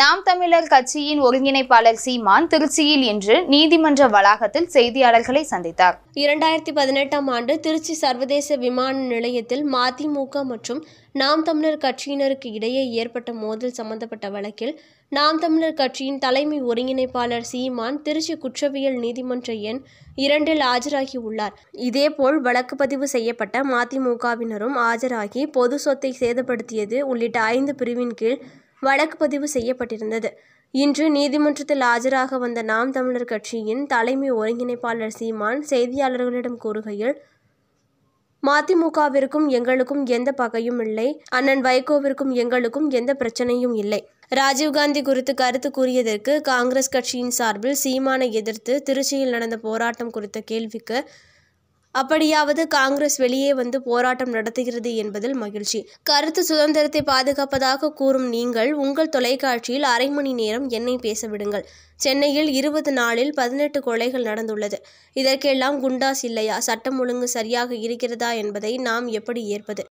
நாம் தமிழர் கட்சியின் ஒருங்கிணைப்பாளர் சீமான் திருச்சியில் இன்று நீதிமன்ற வளாகத்தில் செய்தியாளர்களை சந்தித்தார் இரண்டாயிரத்தி பதினெட்டாம் ஆண்டு திருச்சி சர்வதேச விமான நிலையத்தில் மதிமுக மற்றும் நாம் தமிழர் கட்சியினருக்கு இடையே ஏற்பட்ட மோதல் சம்பந்தப்பட்ட வழக்கில் நாம் தமிழர் கட்சியின் தலைமை ஒருங்கிணைப்பாளர் சீமான் திருச்சி குற்றவியல் நீதிமன்ற எண் இரண்டில் ஆஜராகியுள்ளார் இதேபோல் வழக்கு பதிவு செய்யப்பட்ட மதிமுகவினரும் ஆஜராகி பொது சொத்தை சேதப்படுத்தியது உள்ளிட்ட ஐந்து பிரிவின் கீழ் வழக்கு பதிவு செய்யப்பட்டிருந்தது இன்று நீதிமன்றத்தில் ஆஜராக வந்த நாம் தமிழர் கட்சியின் தலைமை ஒருங்கிணைப்பாளர் சீமான் செய்தியாளர்களிடம் கூறுகையில் மதிமுகவிற்கும் எங்களுக்கும் எந்த பகையும் இல்லை அண்ணன் வைகோவிற்கும் எங்களுக்கும் எந்த பிரச்சனையும் இல்லை ராஜீவ்காந்தி குறித்து கருத்து கூறியதற்கு காங்கிரஸ் கட்சியின் சார்பில் சீமானை எதிர்த்து திருச்சியில் நடந்த போராட்டம் குறித்த கேள்விக்கு அப்படியாவது காங்கிரஸ் வெளியே வந்து போராட்டம் நடத்துகிறது என்பதில் மகிழ்ச்சி கருத்து சுதந்திரத்தை பாதுகாப்பதாக கூறும் நீங்கள் உங்கள் தொலைக்காட்சியில் அரை மணி நேரம் என்னை பேச விடுங்கள் சென்னையில் இருபது நாளில் பதினெட்டு கொலைகள் நடந்துள்ளது இதற்கெல்லாம் குண்டாஸ் இல்லையா சட்டம் ஒழுங்கு சரியாக இருக்கிறதா என்பதை நாம் எப்படி ஏற்பது